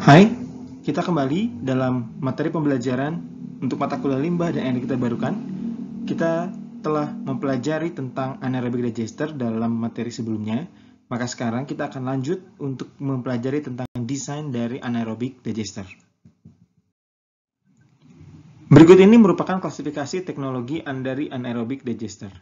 Hai, kita kembali dalam materi pembelajaran untuk mata kuliah limbah dan energi terbarukan. Kita telah mempelajari tentang anaerobic digester dalam materi sebelumnya, maka sekarang kita akan lanjut untuk mempelajari tentang desain dari anaerobic digester. Berikut ini merupakan klasifikasi teknologi dari anaerobic digester.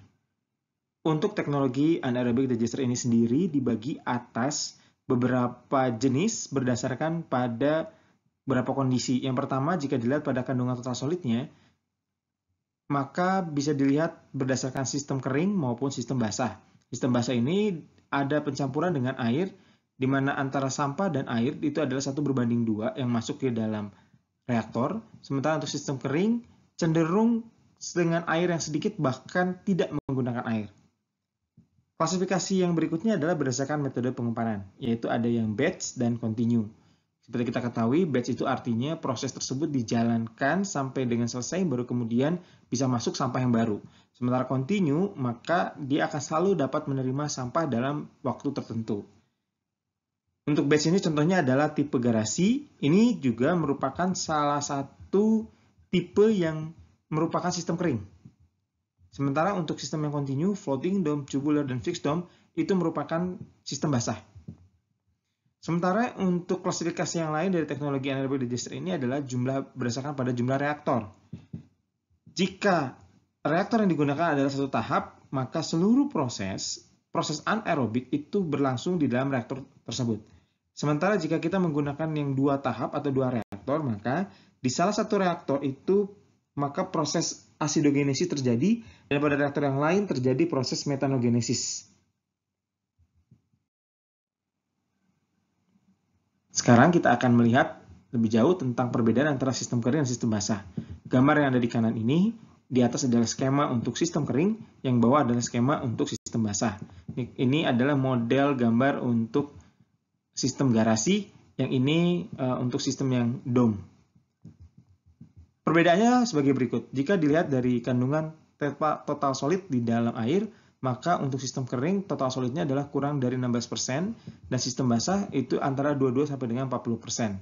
Untuk teknologi anaerobic digester ini sendiri dibagi atas beberapa jenis berdasarkan pada beberapa kondisi. Yang pertama, jika dilihat pada kandungan total solidnya, maka bisa dilihat berdasarkan sistem kering maupun sistem basah. Sistem basah ini ada pencampuran dengan air, di mana antara sampah dan air itu adalah satu berbanding dua yang masuk ke dalam reaktor. Sementara untuk sistem kering, cenderung dengan air yang sedikit bahkan tidak menggunakan air. Klasifikasi yang berikutnya adalah berdasarkan metode pengumpanan, yaitu ada yang batch dan continue. Seperti kita ketahui, batch itu artinya proses tersebut dijalankan sampai dengan selesai baru kemudian bisa masuk sampah yang baru. Sementara continue, maka dia akan selalu dapat menerima sampah dalam waktu tertentu. Untuk batch ini contohnya adalah tipe garasi. Ini juga merupakan salah satu tipe yang merupakan sistem kering. Sementara untuk sistem yang kontinu, floating dome, tubular, dan fixed dome itu merupakan sistem basah. Sementara untuk klasifikasi yang lain dari teknologi anaerobic digester ini adalah jumlah berdasarkan pada jumlah reaktor. Jika reaktor yang digunakan adalah satu tahap, maka seluruh proses proses anaerobik itu berlangsung di dalam reaktor tersebut. Sementara jika kita menggunakan yang dua tahap atau dua reaktor, maka di salah satu reaktor itu maka proses asidogenesis terjadi dan pada reaktor yang lain terjadi proses metanogenesis. Sekarang kita akan melihat lebih jauh tentang perbedaan antara sistem kering dan sistem basah. Gambar yang ada di kanan ini, di atas adalah skema untuk sistem kering, yang bawah adalah skema untuk sistem basah. Ini adalah model gambar untuk sistem garasi, yang ini uh, untuk sistem yang dome. Perbedaannya sebagai berikut. Jika dilihat dari kandungan total solid di dalam air, maka untuk sistem kering total solidnya adalah kurang dari 16% dan sistem basah itu antara 22 sampai dengan 40%.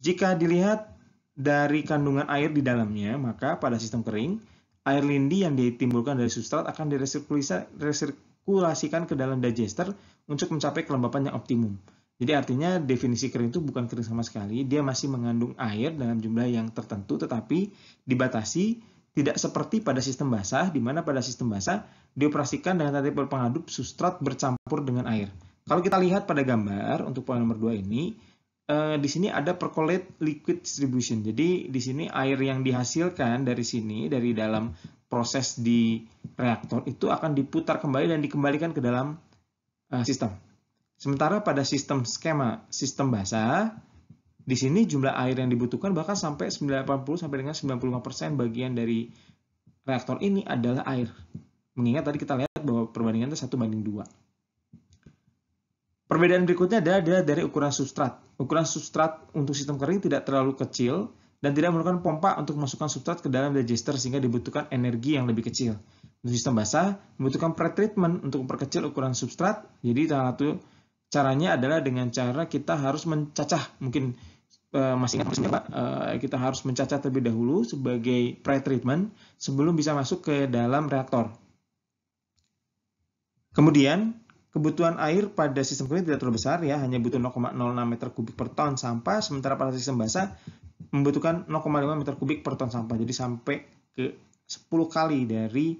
Jika dilihat dari kandungan air di dalamnya, maka pada sistem kering, air lindi yang ditimbulkan dari substrat akan diresirkulasikan ke dalam digester untuk mencapai kelembapan yang optimum. Jadi artinya definisi kering itu bukan kering sama sekali, dia masih mengandung air dalam jumlah yang tertentu tetapi dibatasi tidak seperti pada sistem basah di mana pada sistem basah dioperasikan dengan tadi pengaduk substrat bercampur dengan air. Kalau kita lihat pada gambar untuk poin nomor 2 ini eh, di sini ada percolate liquid distribution. Jadi di sini air yang dihasilkan dari sini dari dalam proses di reaktor itu akan diputar kembali dan dikembalikan ke dalam eh, sistem. Sementara pada sistem skema sistem bahasa, di sini jumlah air yang dibutuhkan bahkan sampai 80 sampai dengan 95% bagian dari reaktor ini adalah air. Mengingat tadi kita lihat bahwa perbandingannya 1 banding 2. Perbedaan berikutnya adalah dari ukuran substrat. Ukuran substrat untuk sistem kering tidak terlalu kecil dan tidak memerlukan pompa untuk memasukkan substrat ke dalam digester sehingga dibutuhkan energi yang lebih kecil. Untuk sistem basah, membutuhkan pretreatment untuk memperkecil ukuran substrat, jadi salah satu Caranya adalah dengan cara kita harus mencacah mungkin uh, masih ingat maksudnya Pak, uh, kita harus mencacah terlebih dahulu sebagai pre-treatment sebelum bisa masuk ke dalam reaktor. Kemudian, kebutuhan air pada sistem kering tidak terlalu besar ya, hanya butuh 0,06 meter kubik per ton sampah, sementara pada sistem basah membutuhkan 0,5 meter kubik per ton sampah. Jadi sampai ke 10 kali dari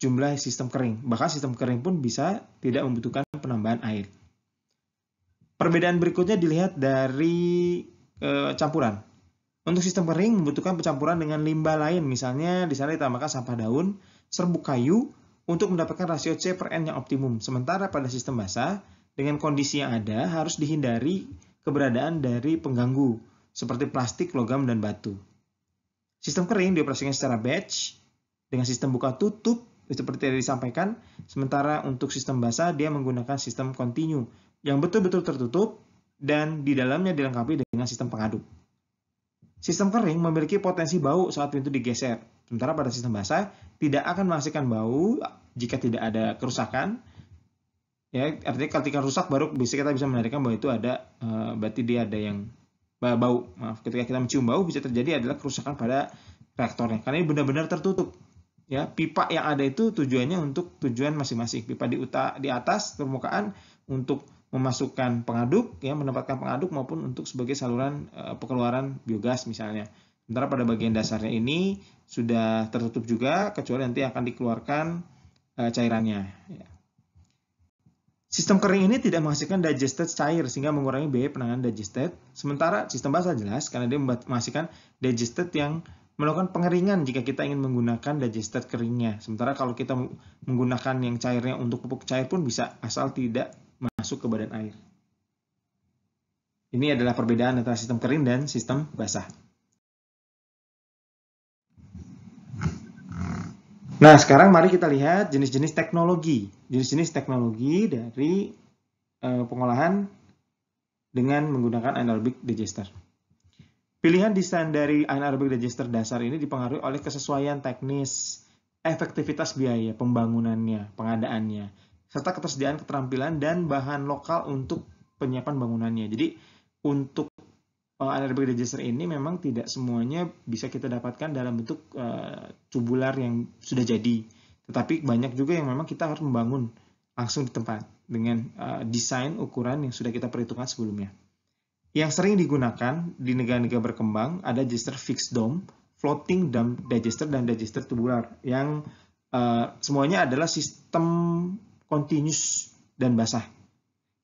jumlah sistem kering. Bahkan sistem kering pun bisa tidak membutuhkan penambahan air. Perbedaan berikutnya dilihat dari e, campuran. Untuk sistem kering membutuhkan pencampuran dengan limbah lain, misalnya di sana ditambahkan sampah daun, serbuk kayu, untuk mendapatkan rasio C per N yang optimum. Sementara pada sistem basah, dengan kondisi yang ada harus dihindari keberadaan dari pengganggu, seperti plastik, logam, dan batu. Sistem kering dioperasikan secara batch, dengan sistem buka tutup, seperti yang disampaikan, sementara untuk sistem basah dia menggunakan sistem kontinu, yang betul-betul tertutup dan di dalamnya dilengkapi dengan sistem pengaduk. Sistem kering memiliki potensi bau saat pintu digeser, sementara pada sistem basah tidak akan menghasilkan bau jika tidak ada kerusakan. Ya, artinya ketika rusak baru bisa kita bisa menarikan bahwa itu ada e, berarti dia ada yang bau. Maaf, ketika kita mencium bau bisa terjadi adalah kerusakan pada reaktornya karena ini benar-benar tertutup. Ya, pipa yang ada itu tujuannya untuk tujuan masing-masing. Pipa di uta, di atas permukaan untuk memasukkan pengaduk ya menempatkan pengaduk maupun untuk sebagai saluran e, pengeluaran biogas misalnya. Sementara pada bagian dasarnya ini sudah tertutup juga kecuali nanti akan dikeluarkan e, cairannya. Ya. Sistem kering ini tidak menghasilkan digested cair sehingga mengurangi biaya penanganan digested. Sementara sistem basah jelas karena dia menghasilkan digested yang melakukan pengeringan jika kita ingin menggunakan digested keringnya. Sementara kalau kita menggunakan yang cairnya untuk pupuk cair pun bisa asal tidak masuk ke badan air. Ini adalah perbedaan antara sistem kering dan sistem basah. Nah, sekarang mari kita lihat jenis-jenis teknologi. Jenis-jenis teknologi dari eh, pengolahan dengan menggunakan anaerobic digester. Pilihan desain dari anaerobic digester dasar ini dipengaruhi oleh kesesuaian teknis, efektivitas biaya pembangunannya, pengadaannya, serta ketersediaan keterampilan dan bahan lokal untuk penyiapan bangunannya. Jadi untuk uh, eh, aerobic digester ini memang tidak semuanya bisa kita dapatkan dalam bentuk uh, tubular yang sudah jadi. Tetapi banyak juga yang memang kita harus membangun langsung di tempat dengan uh, desain ukuran yang sudah kita perhitungkan sebelumnya. Yang sering digunakan di negara-negara berkembang ada digester fixed dome, floating dome digester dan digester tubular yang uh, semuanya adalah sistem continuous, dan basah.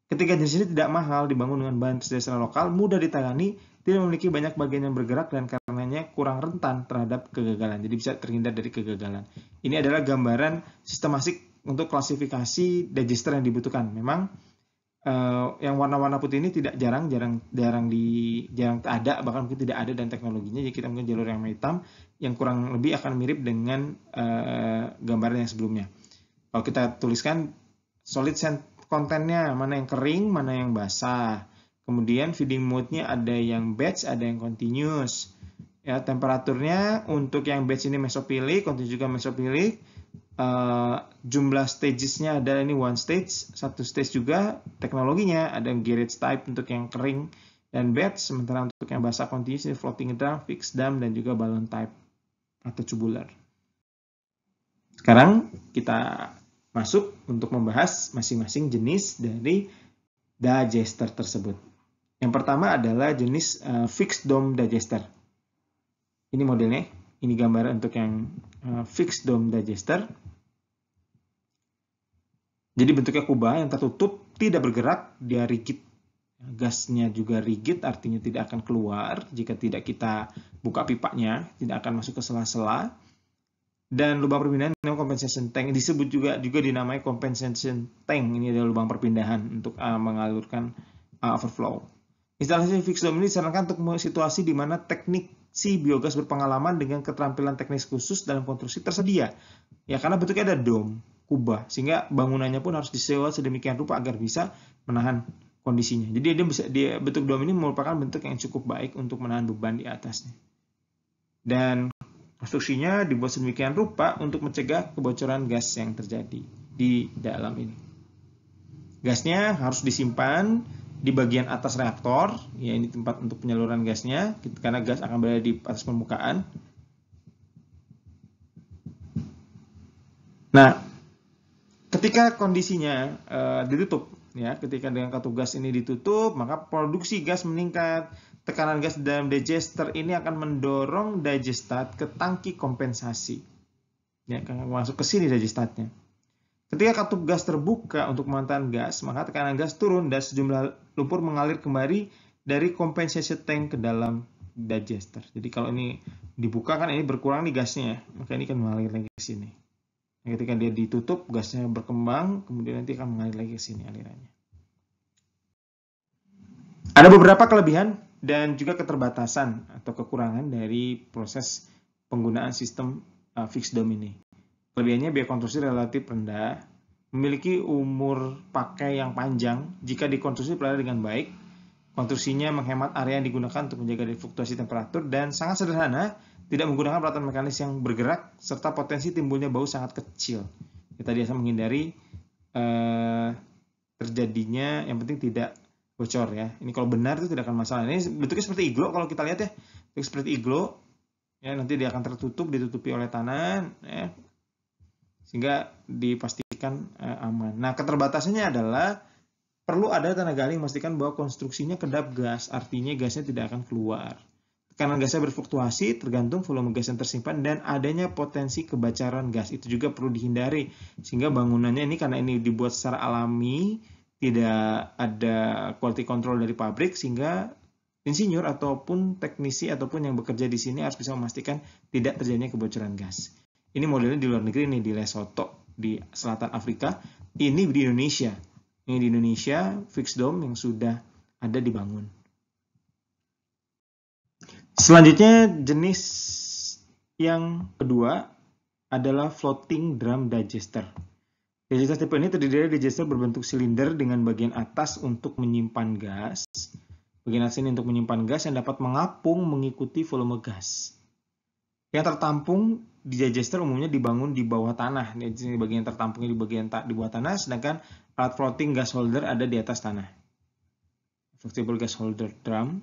Ketika jenis ini tidak mahal, dibangun dengan bahan sederhana lokal, mudah ditangani, tidak memiliki banyak bagian yang bergerak dan karenanya kurang rentan terhadap kegagalan. Jadi bisa terhindar dari kegagalan. Ini adalah gambaran sistematik untuk klasifikasi digester yang dibutuhkan. Memang eh, yang warna-warna putih ini tidak jarang, jarang, jarang di, jarang ada, bahkan mungkin tidak ada dan teknologinya. Jadi kita mungkin jalur yang hitam yang kurang lebih akan mirip dengan eh, gambaran yang sebelumnya. Kalau kita tuliskan solid kontennya mana yang kering, mana yang basah. Kemudian feeding mode-nya ada yang batch, ada yang continuous. Ya, temperaturnya untuk yang batch ini mesopilik, continuous juga mesopilik. Uh, eh, jumlah nya ada ini one stage, satu stage juga teknologinya ada yang garage type untuk yang kering dan batch, sementara untuk yang basah continuous ini floating drum, fixed drum dan juga balloon type atau tubular. Sekarang kita masuk untuk membahas masing-masing jenis dari digester tersebut. Yang pertama adalah jenis uh, fixed dome digester. Ini modelnya, ini gambar untuk yang uh, fixed dome digester. Jadi bentuknya kubah yang tertutup, tidak bergerak, dia rigid. Gasnya juga rigid, artinya tidak akan keluar jika tidak kita buka pipanya, tidak akan masuk ke sela-sela dan lubang perpindahan namanya compensation tank disebut juga juga dinamai compensation tank ini adalah lubang perpindahan untuk uh, mengalurkan uh, overflow. Instalasi fixed dome ini disarankan untuk situasi di mana teknik si biogas berpengalaman dengan keterampilan teknis khusus dalam konstruksi tersedia. Ya karena bentuknya ada dome, kubah, sehingga bangunannya pun harus disewa sedemikian rupa agar bisa menahan kondisinya. Jadi dia bisa dia bentuk dome ini merupakan bentuk yang cukup baik untuk menahan beban di atasnya. Dan Konstruksinya dibuat sedemikian rupa untuk mencegah kebocoran gas yang terjadi di dalam ini. Gasnya harus disimpan di bagian atas reaktor, ya ini tempat untuk penyaluran gasnya, karena gas akan berada di atas permukaan. Nah, ketika kondisinya uh, ditutup, ya ketika dengan katup gas ini ditutup, maka produksi gas meningkat, Tekanan gas dalam digester ini akan mendorong digestat ke tangki kompensasi. Ya, akan masuk ke sini digestatnya. Ketika katup gas terbuka untuk mantan gas, maka tekanan gas turun dan sejumlah lumpur mengalir kembali dari kompensasi tank ke dalam digester. Jadi kalau ini dibuka kan ini berkurang nih gasnya, ya. maka ini akan mengalir lagi ke sini. Nah, ketika dia ditutup, gasnya berkembang, kemudian nanti akan mengalir lagi ke sini alirannya. Ada beberapa kelebihan dan juga keterbatasan atau kekurangan dari proses penggunaan sistem uh, fixed dom ini. Kelebihannya biaya konstruksi relatif rendah, memiliki umur pakai yang panjang jika dikonstruksi pelari dengan baik. Konstruksinya menghemat area yang digunakan untuk menjaga dari fluktuasi temperatur dan sangat sederhana, tidak menggunakan peralatan mekanis yang bergerak serta potensi timbulnya bau sangat kecil. Kita biasa menghindari uh, terjadinya yang penting tidak bocor ya. Ini kalau benar itu tidak akan masalah. Ini bentuknya seperti iglo kalau kita lihat ya. Bentuk seperti iglo. Ya, nanti dia akan tertutup, ditutupi oleh tanah ya. Sehingga dipastikan eh, aman. Nah, keterbatasannya adalah perlu ada tenaga ahli memastikan bahwa konstruksinya kedap gas, artinya gasnya tidak akan keluar. Tekanan gasnya berfluktuasi tergantung volume gas yang tersimpan dan adanya potensi kebocoran gas. Itu juga perlu dihindari sehingga bangunannya ini karena ini dibuat secara alami tidak ada quality control dari pabrik sehingga insinyur ataupun teknisi ataupun yang bekerja di sini harus bisa memastikan tidak terjadinya kebocoran gas. Ini modelnya di luar negeri nih di Lesotho di selatan Afrika. Ini di Indonesia. Ini di Indonesia fixed dome yang sudah ada dibangun. Selanjutnya jenis yang kedua adalah floating drum digester. Gas tipe ini terdiri dari digester berbentuk silinder dengan bagian atas untuk menyimpan gas, bagian atas ini untuk menyimpan gas yang dapat mengapung mengikuti volume gas. Yang tertampung di digester umumnya dibangun di bawah tanah. Di sini bagian tertampungnya di bagian tak di bawah tanah, sedangkan alat floating gas holder ada di atas tanah. Flexible gas holder drum.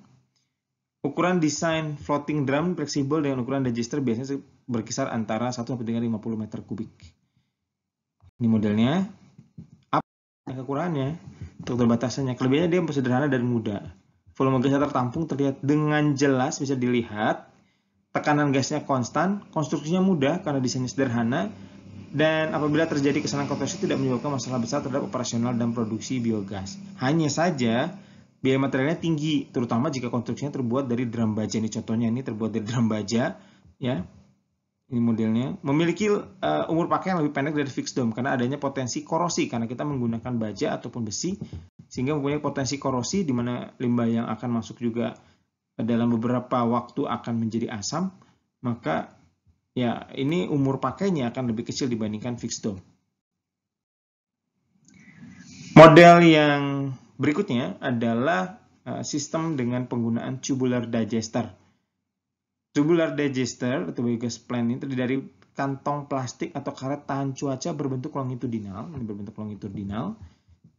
Ukuran desain floating drum fleksibel dengan ukuran digester biasanya berkisar antara 1 sampai dengan 50 meter kubik. Ini modelnya. Apa kekurangannya? Untuk terbatasannya. Kelebihannya dia sederhana dan mudah. Volume gasnya tertampung terlihat dengan jelas bisa dilihat. Tekanan gasnya konstan, konstruksinya mudah karena desainnya sederhana, dan apabila terjadi kesalahan konversi tidak menyebabkan masalah besar terhadap operasional dan produksi biogas. Hanya saja biaya materialnya tinggi, terutama jika konstruksinya terbuat dari drum baja. Ini contohnya ini terbuat dari drum baja, ya ini modelnya memiliki uh, umur pakai yang lebih pendek dari fixed dome karena adanya potensi korosi karena kita menggunakan baja ataupun besi sehingga mempunyai potensi korosi di mana limbah yang akan masuk juga dalam beberapa waktu akan menjadi asam maka ya ini umur pakainya akan lebih kecil dibandingkan fixed dome. Model yang berikutnya adalah uh, sistem dengan penggunaan tubular digester Tubular digester atau biogas plant ini terdiri dari kantong plastik atau karet tahan cuaca berbentuk longitudinal, ini berbentuk longitudinal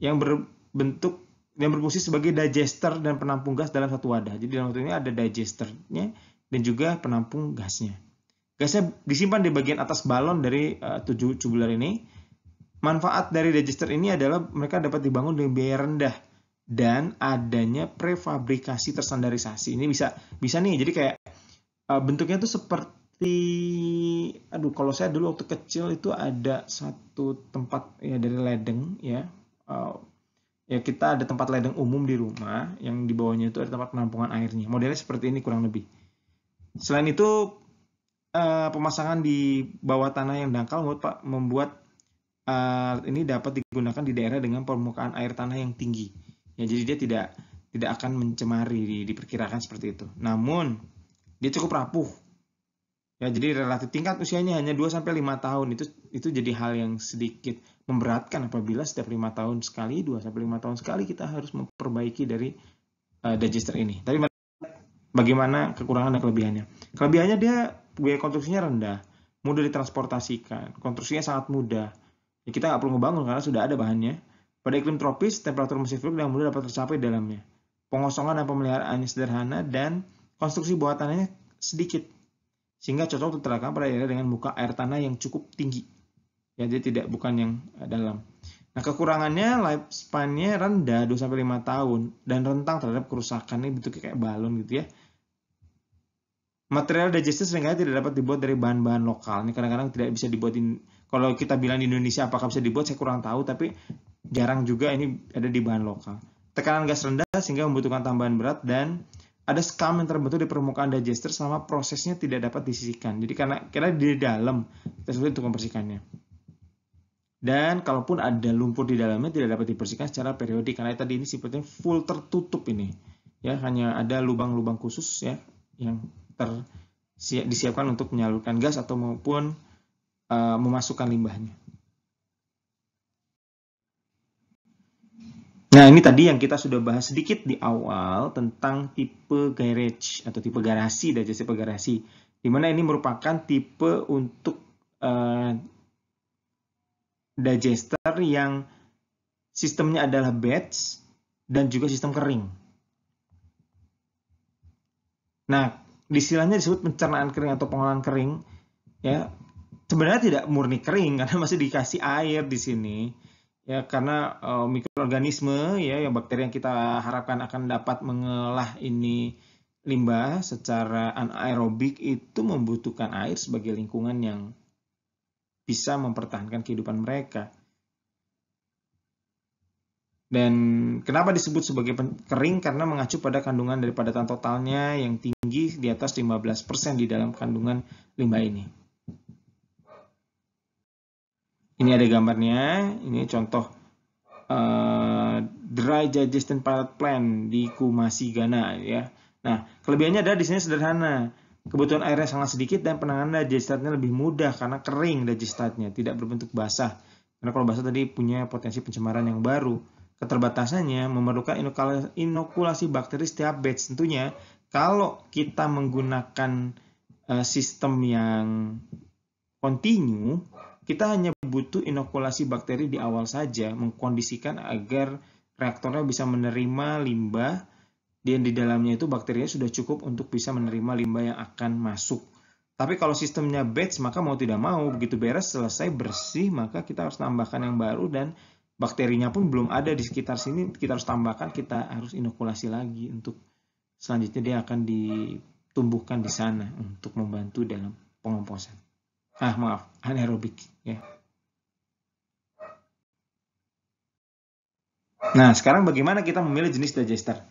yang berbentuk yang berfungsi sebagai digester dan penampung gas dalam satu wadah. Jadi dalam waktu ini ada digesternya dan juga penampung gasnya. Gasnya disimpan di bagian atas balon dari uh, tujuh tubular ini. Manfaat dari digester ini adalah mereka dapat dibangun dengan biaya rendah dan adanya prefabrikasi tersandarisasi Ini bisa bisa nih jadi kayak Eh, bentuknya itu seperti aduh kalau saya dulu waktu kecil itu ada satu tempat ya dari ledeng ya uh, ya kita ada tempat ledeng umum di rumah yang di bawahnya itu ada tempat penampungan airnya modelnya seperti ini kurang lebih selain itu uh, pemasangan di bawah tanah yang dangkal membuat membuat uh, ini dapat digunakan di daerah dengan permukaan air tanah yang tinggi ya jadi dia tidak tidak akan mencemari diperkirakan seperti itu namun dia cukup rapuh. Ya, jadi relatif tingkat usianya hanya 2 sampai 5 tahun. Itu itu jadi hal yang sedikit memberatkan apabila setiap 5 tahun sekali, 2 sampai 5 tahun sekali kita harus memperbaiki dari uh, eh, digester ini. Tapi bagaimana kekurangan dan kelebihannya? Kelebihannya dia biaya konstruksinya rendah, mudah ditransportasikan, konstruksinya sangat mudah. Ya, kita nggak perlu ngebangun karena sudah ada bahannya. Pada iklim tropis, temperatur mesin fluid yang mudah dapat tercapai dalamnya. Pengosongan dan pemeliharaannya sederhana dan konstruksi buatannya sedikit sehingga cocok untuk diterapkan pada daerah dengan muka air tanah yang cukup tinggi. Ya, jadi tidak bukan yang eh, dalam. Nah, kekurangannya lifespan-nya rendah 2 sampai lima tahun dan rentang terhadap kerusakan ini kayak balon gitu ya. Material digestif seringkali tidak dapat dibuat dari bahan-bahan lokal. Ini kadang-kadang tidak bisa dibuatin. kalau kita bilang di Indonesia apakah bisa dibuat saya kurang tahu tapi jarang juga ini ada di bahan lokal. Tekanan gas rendah sehingga membutuhkan tambahan berat dan ada skam yang terbentuk di permukaan digester selama prosesnya tidak dapat disisihkan. Jadi karena kira di dalam kita sulit untuk membersihkannya. Dan kalaupun ada lumpur di dalamnya tidak dapat dibersihkan secara periodik karena tadi ini sifatnya full tertutup ini. Ya, hanya ada lubang-lubang khusus ya yang ter disiapkan untuk menyalurkan gas atau maupun uh, eh, memasukkan limbahnya. Nah, ini tadi yang kita sudah bahas sedikit di awal tentang tipe garage atau tipe garasi dan tipe garasi, di mana ini merupakan tipe untuk uh, digester yang sistemnya adalah batch dan juga sistem kering. Nah, istilahnya disebut pencernaan kering atau pengolahan kering, ya sebenarnya tidak murni kering karena masih dikasih air di sini ya karena uh, mikroorganisme ya yang bakteri yang kita harapkan akan dapat mengolah ini limbah secara anaerobik itu membutuhkan air sebagai lingkungan yang bisa mempertahankan kehidupan mereka. Dan kenapa disebut sebagai kering? Karena mengacu pada kandungan daripada padatan totalnya yang tinggi di atas 15% di dalam kandungan limbah ini. Ini ada gambarnya, ini contoh uh, dry digestion pilot plant di Kumasi, gana ya. Nah, kelebihannya ada di sini sederhana. Kebutuhan airnya sangat sedikit dan penanganan digestatnya lebih mudah karena kering digestatnya, tidak berbentuk basah. Karena kalau basah tadi punya potensi pencemaran yang baru. Keterbatasannya memerlukan inokulasi bakteri setiap batch. Tentunya kalau kita menggunakan uh, sistem yang kontinu kita hanya butuh inokulasi bakteri di awal saja, mengkondisikan agar reaktornya bisa menerima limbah dan di dalamnya itu bakterinya sudah cukup untuk bisa menerima limbah yang akan masuk. Tapi kalau sistemnya batch maka mau tidak mau begitu beres selesai bersih maka kita harus tambahkan yang baru dan bakterinya pun belum ada di sekitar sini kita harus tambahkan kita harus inokulasi lagi untuk selanjutnya dia akan ditumbuhkan di sana untuk membantu dalam pengomposan ah maaf anaerobik ya. Nah sekarang bagaimana kita memilih jenis digester?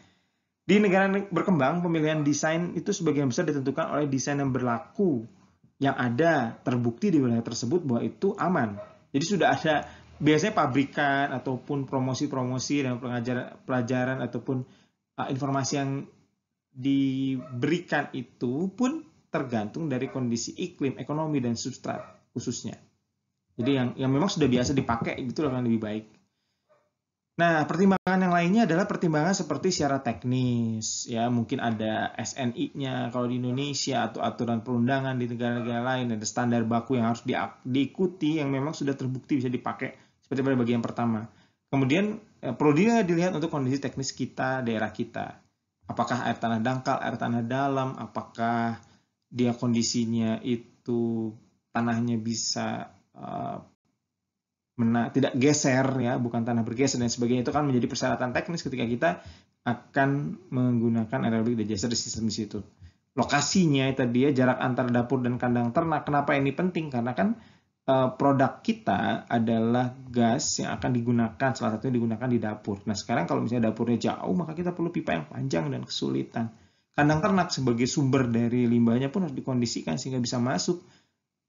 Di negara berkembang pemilihan desain itu sebagian besar ditentukan oleh desain yang berlaku yang ada terbukti di wilayah tersebut bahwa itu aman. Jadi sudah ada biasanya pabrikan ataupun promosi-promosi dan pelajaran, pelajaran ataupun uh, informasi yang diberikan itu pun tergantung dari kondisi iklim, ekonomi, dan substrat khususnya. Jadi yang, yang memang sudah biasa dipakai itu akan lebih baik. Nah, pertimbangan yang lainnya adalah pertimbangan seperti secara teknis, ya mungkin ada SNI-nya kalau di Indonesia atau aturan perundangan di negara-negara lain, ada standar baku yang harus diikuti yang memang sudah terbukti bisa dipakai seperti pada bagian pertama. Kemudian eh, perlu dilihat untuk kondisi teknis kita, daerah kita. Apakah air tanah dangkal, air tanah dalam, apakah dia kondisinya itu tanahnya bisa uh, mena tidak geser ya bukan tanah bergeser dan sebagainya itu kan menjadi persyaratan teknis ketika kita akan menggunakan aerobik digester di sistem di situ lokasinya itu dia jarak antar dapur dan kandang ternak kenapa ini penting karena kan uh, produk kita adalah gas yang akan digunakan salah satunya digunakan di dapur nah sekarang kalau misalnya dapurnya jauh maka kita perlu pipa yang panjang dan kesulitan kandang ternak sebagai sumber dari limbahnya pun harus dikondisikan sehingga bisa masuk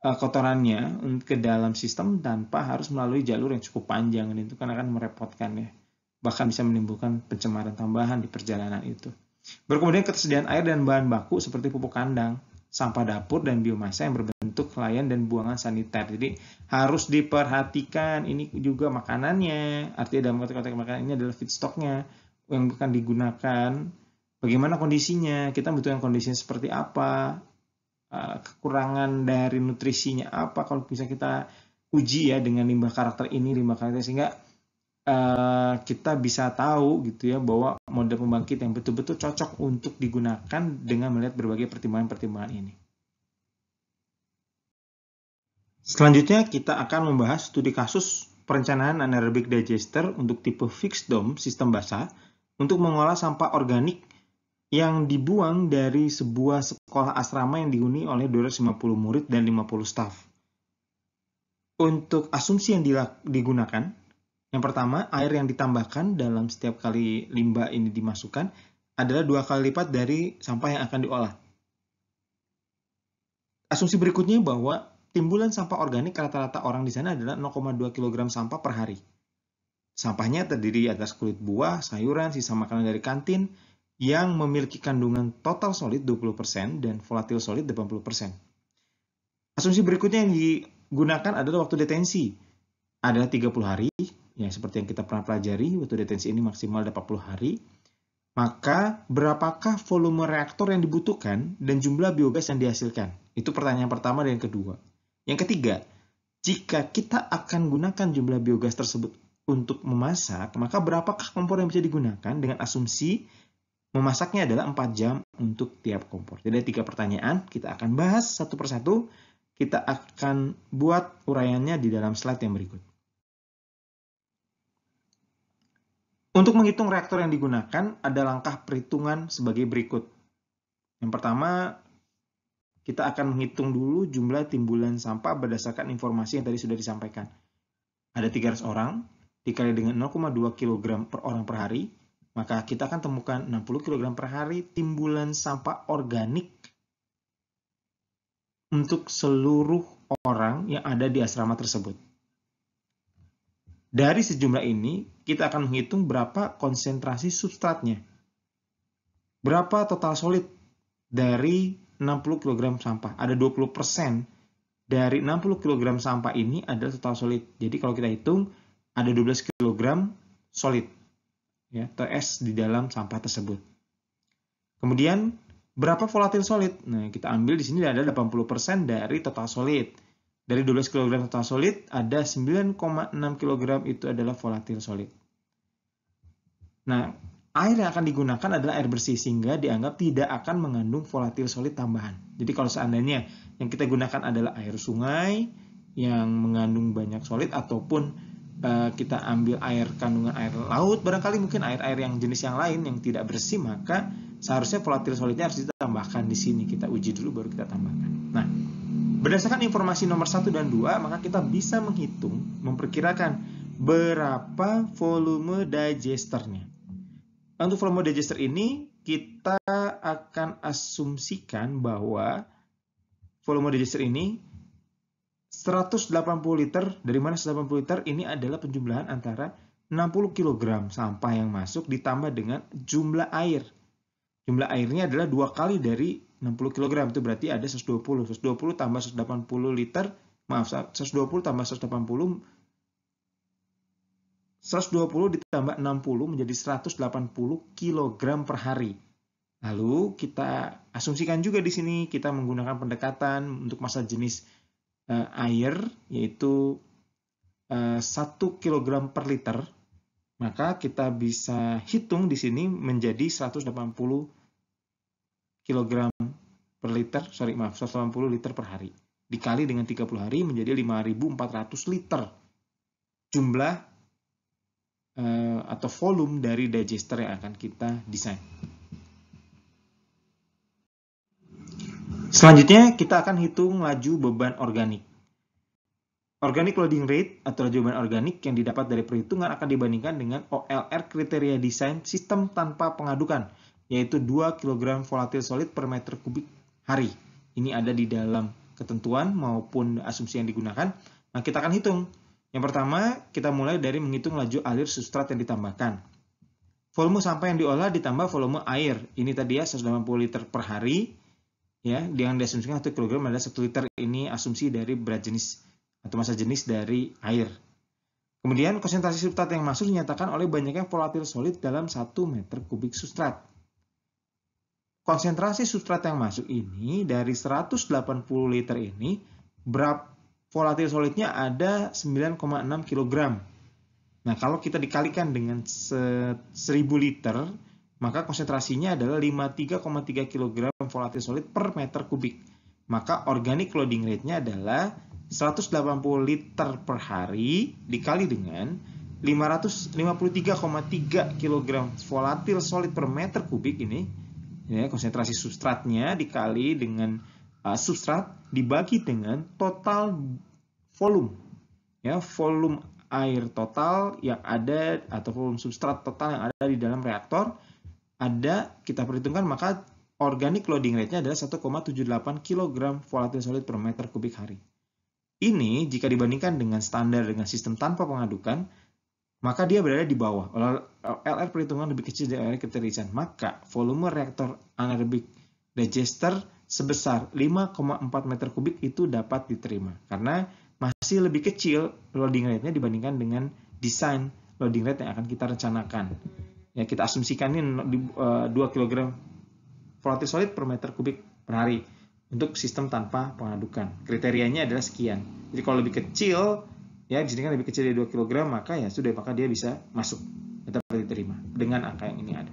eh, kotorannya ke dalam sistem tanpa harus melalui jalur yang cukup panjang dan itu kan akan merepotkan ya bahkan bisa menimbulkan pencemaran tambahan di perjalanan itu. Berkemudian ketersediaan air dan bahan baku seperti pupuk kandang, sampah dapur dan biomasa yang berbentuk layan dan buangan sanitar. Jadi harus diperhatikan ini juga makanannya, artinya dalam konteks-konteks makanan ini adalah feedstocknya yang bukan digunakan bagaimana kondisinya, kita butuhkan kondisinya seperti apa, eh, kekurangan dari nutrisinya apa, kalau bisa kita uji ya dengan limbah karakter ini, limbah karakter sehingga eh, kita bisa tahu gitu ya bahwa model pembangkit yang betul-betul cocok untuk digunakan dengan melihat berbagai pertimbangan-pertimbangan ini. Selanjutnya kita akan membahas studi kasus perencanaan anaerobic digester untuk tipe fixed dome sistem basah untuk mengolah sampah organik yang dibuang dari sebuah sekolah asrama yang dihuni oleh 250 murid dan 50 staf. Untuk asumsi yang digunakan, yang pertama, air yang ditambahkan dalam setiap kali limbah ini dimasukkan adalah dua kali lipat dari sampah yang akan diolah. Asumsi berikutnya bahwa timbulan sampah organik rata-rata orang di sana adalah 0,2 kg sampah per hari. Sampahnya terdiri atas kulit buah, sayuran, sisa makanan dari kantin, yang memiliki kandungan total solid 20% dan volatil solid 80%. Asumsi berikutnya yang digunakan adalah waktu detensi adalah 30 hari, ya seperti yang kita pernah pelajari, waktu detensi ini maksimal 40 hari. Maka berapakah volume reaktor yang dibutuhkan dan jumlah biogas yang dihasilkan? Itu pertanyaan pertama dan yang kedua. Yang ketiga, jika kita akan gunakan jumlah biogas tersebut untuk memasak, maka berapakah kompor yang bisa digunakan dengan asumsi Memasaknya adalah 4 jam untuk tiap kompor. Jadi tiga pertanyaan, kita akan bahas satu persatu. Kita akan buat uraiannya di dalam slide yang berikut. Untuk menghitung reaktor yang digunakan, ada langkah perhitungan sebagai berikut. Yang pertama, kita akan menghitung dulu jumlah timbulan sampah berdasarkan informasi yang tadi sudah disampaikan. Ada 300 orang, dikali dengan 0,2 kg per orang per hari, maka kita akan temukan 60 kg per hari timbulan sampah organik untuk seluruh orang yang ada di asrama tersebut. Dari sejumlah ini, kita akan menghitung berapa konsentrasi substratnya. Berapa total solid dari 60 kg sampah? Ada 20% dari 60 kg sampah ini adalah total solid. Jadi kalau kita hitung, ada 12 kg solid ya, di dalam sampah tersebut. Kemudian berapa volatil solid? Nah, kita ambil di sini ada 80% dari total solid. Dari 12 kg total solid, ada 9,6 kg itu adalah volatil solid. Nah, air yang akan digunakan adalah air bersih, sehingga dianggap tidak akan mengandung volatil solid tambahan. Jadi kalau seandainya yang kita gunakan adalah air sungai yang mengandung banyak solid ataupun Eh, kita ambil air kandungan air laut barangkali mungkin air-air yang jenis yang lain yang tidak bersih maka seharusnya volatil solidnya harus ditambahkan di sini kita uji dulu baru kita tambahkan. Nah, berdasarkan informasi nomor 1 dan 2 maka kita bisa menghitung memperkirakan berapa volume digesternya. Nah, untuk volume digester ini kita akan asumsikan bahwa volume digester ini 180 liter, dari mana 180 liter? Ini adalah penjumlahan antara 60 kg sampah yang masuk ditambah dengan jumlah air. Jumlah airnya adalah dua kali dari 60 kg, itu berarti ada 120. 120 tambah 180 liter, maaf, 120 tambah 180, 120 ditambah 60 menjadi 180 kg per hari. Lalu kita asumsikan juga di sini kita menggunakan pendekatan untuk masa jenis uh, air yaitu uh, 1 kg per liter, maka kita bisa hitung di sini menjadi 180 kg per liter, sorry maaf, 180 liter per hari. Dikali dengan 30 hari menjadi 5.400 liter. Jumlah eh, atau volume dari digester yang akan kita desain. Selanjutnya kita akan hitung laju beban organik. Organic loading rate atau laju beban organik yang didapat dari perhitungan akan dibandingkan dengan OLR kriteria desain sistem tanpa pengadukan, yaitu 2 kg volatil solid per meter kubik hari. Ini ada di dalam ketentuan maupun asumsi yang digunakan. Nah, kita akan hitung. Yang pertama, kita mulai dari menghitung laju alir substrat yang ditambahkan. Volume sampah yang diolah ditambah volume air. Ini tadi ya 180 liter per hari ya yang diasumsikan satu kilogram adalah satu liter ini asumsi dari berat jenis atau masa jenis dari air. Kemudian konsentrasi substrat yang masuk dinyatakan oleh banyaknya volatil solid dalam 1 meter kubik substrat. Konsentrasi substrat yang masuk ini dari 180 liter ini berat volatil solidnya ada 9,6 kg. Nah, kalau kita dikalikan dengan 1000 liter, maka konsentrasinya adalah 53,3 kg volatil solid per meter kubik. Maka organic loading rate-nya adalah 180 liter per hari dikali dengan 553,3 kg volatil solid per meter kubik ini ya, konsentrasi substratnya dikali dengan uh, substrat dibagi dengan total volume ya volume air total yang ada atau volume substrat total yang ada di dalam reaktor ada kita perhitungkan maka organic loading rate-nya adalah 1,78 kg volatil solid per meter kubik hari. Ini jika dibandingkan dengan standar dengan sistem tanpa pengadukan, maka dia berada di bawah. LR perhitungan lebih kecil dari LR keterisian. Maka volume reaktor anaerobic digester sebesar 5,4 meter kubik itu dapat diterima karena masih lebih kecil loading rate-nya dibandingkan dengan desain loading rate yang akan kita rencanakan ya kita asumsikan ini 2 kg volatil solid per meter kubik per hari untuk sistem tanpa pengadukan. Kriterianya adalah sekian. Jadi kalau lebih kecil, ya di sini kan lebih kecil dari 2 kg, maka ya sudah, maka dia bisa masuk tetap diterima dengan angka yang ini ada.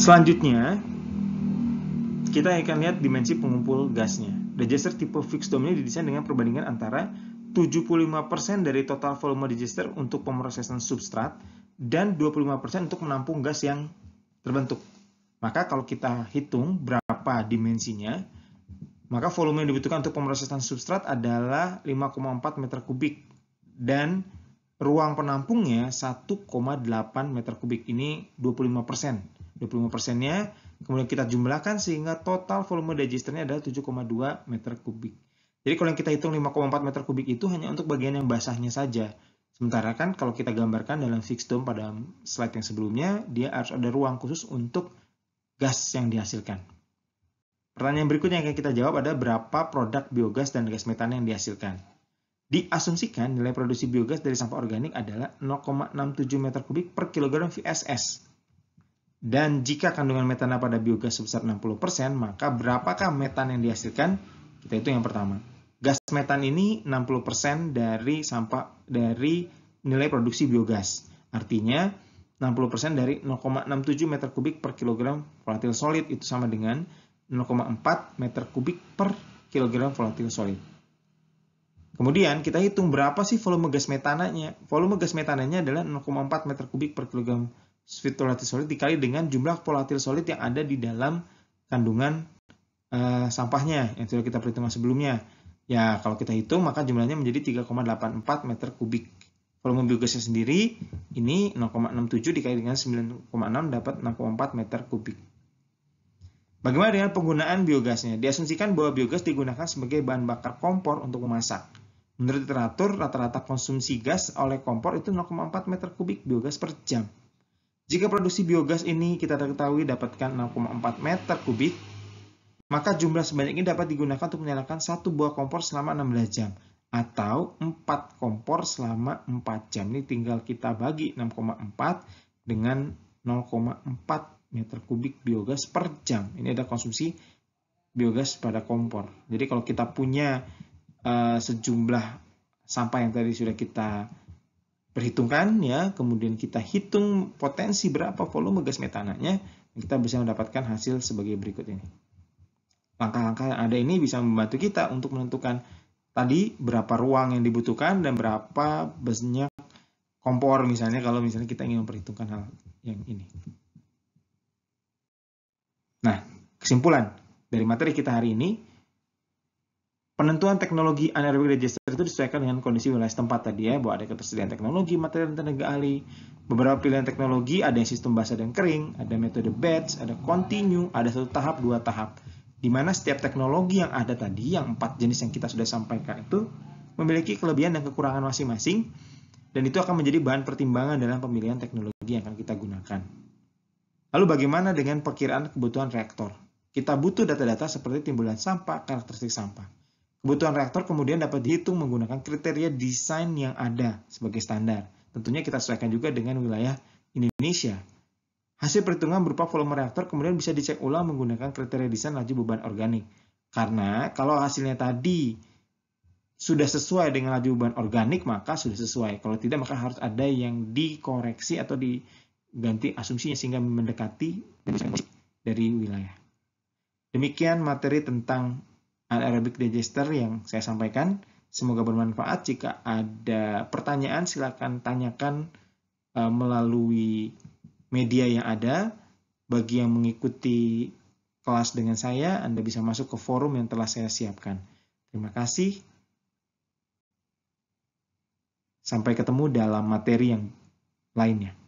Selanjutnya, kita akan lihat dimensi pengumpul gasnya. Digester tipe fixed dome ini didesain dengan perbandingan antara 75% dari total volume digester untuk pemrosesan substrat dan 25% untuk menampung gas yang terbentuk. Maka kalau kita hitung berapa dimensinya, maka volume yang dibutuhkan untuk pemrosesan substrat adalah 5,4 meter kubik dan ruang penampungnya 1,8 meter kubik ini 25 25 nya kemudian kita jumlahkan sehingga total volume digesternya adalah 7,2 meter kubik. Jadi kalau yang kita hitung 5,4 meter kubik itu hanya untuk bagian yang basahnya saja. Sementara kan kalau kita gambarkan dalam fixed dome pada slide yang sebelumnya, dia harus ada ruang khusus untuk gas yang dihasilkan. Pertanyaan berikutnya yang akan kita jawab ada berapa produk biogas dan gas metan yang dihasilkan. Diasumsikan nilai produksi biogas dari sampah organik adalah 0,67 meter kubik per kilogram VSS. Dan jika kandungan metana pada biogas sebesar 60%, maka berapakah metan yang dihasilkan? Kita itu yang pertama. Gas metan ini 60% dari sampah dari nilai produksi biogas. Artinya 60% dari 0,67 meter kubik per kilogram volatil solid itu sama dengan 0,4 meter kubik per kilogram volatil solid. Kemudian kita hitung berapa sih volume gas metananya. Volume gas metananya adalah 0,4 meter kubik per kilogram volatil solid dikali dengan jumlah volatil solid yang ada di dalam kandungan uh, sampahnya yang sudah kita perhitungkan sebelumnya. Ya, kalau kita hitung maka jumlahnya menjadi 3,84 meter kubik. Volume biogasnya sendiri ini 0,67 dikali dengan 9,6 dapat 6,4 meter kubik. Bagaimana dengan penggunaan biogasnya? Diasumsikan bahwa biogas digunakan sebagai bahan bakar kompor untuk memasak. Menurut literatur, rata-rata konsumsi gas oleh kompor itu 0,4 meter kubik biogas per jam. Jika produksi biogas ini kita ketahui dapatkan 6,4 meter kubik, maka jumlah sebanyak ini dapat digunakan untuk menyalakan satu buah kompor selama 16 jam atau 4 kompor selama 4 jam. Ini tinggal kita bagi 6,4 dengan 0,4 meter kubik biogas per jam. Ini ada konsumsi biogas pada kompor. Jadi kalau kita punya uh, sejumlah sampah yang tadi sudah kita perhitungkan ya, kemudian kita hitung potensi berapa volume gas metananya, kita bisa mendapatkan hasil sebagai berikut ini. Langkah-langkah yang ada ini bisa membantu kita untuk menentukan tadi berapa ruang yang dibutuhkan dan berapa banyak kompor misalnya kalau misalnya kita ingin memperhitungkan hal yang ini. Nah, kesimpulan dari materi kita hari ini, penentuan teknologi anaerobic digester itu disesuaikan dengan kondisi wilayah setempat tadi ya, bahwa ada ketersediaan teknologi, materi dan tenaga ahli, beberapa pilihan teknologi, ada yang sistem basah dan kering, ada metode batch, ada continue, ada satu tahap, dua tahap di mana setiap teknologi yang ada tadi, yang empat jenis yang kita sudah sampaikan itu, memiliki kelebihan dan kekurangan masing-masing, dan itu akan menjadi bahan pertimbangan dalam pemilihan teknologi yang akan kita gunakan. Lalu bagaimana dengan perkiraan kebutuhan reaktor? Kita butuh data-data seperti timbulan sampah, karakteristik sampah. Kebutuhan reaktor kemudian dapat dihitung menggunakan kriteria desain yang ada sebagai standar. Tentunya kita sesuaikan juga dengan wilayah Indonesia. Hasil perhitungan berupa volume reaktor kemudian bisa dicek ulang menggunakan kriteria desain laju beban organik. Karena kalau hasilnya tadi sudah sesuai dengan laju beban organik, maka sudah sesuai. Kalau tidak, maka harus ada yang dikoreksi atau diganti asumsinya sehingga mendekati dari wilayah. Demikian materi tentang anaerobic digester yang saya sampaikan. Semoga bermanfaat. Jika ada pertanyaan, silakan tanyakan eh, melalui media yang ada. Bagi yang mengikuti kelas dengan saya, Anda bisa masuk ke forum yang telah saya siapkan. Terima kasih. Sampai ketemu dalam materi yang lainnya.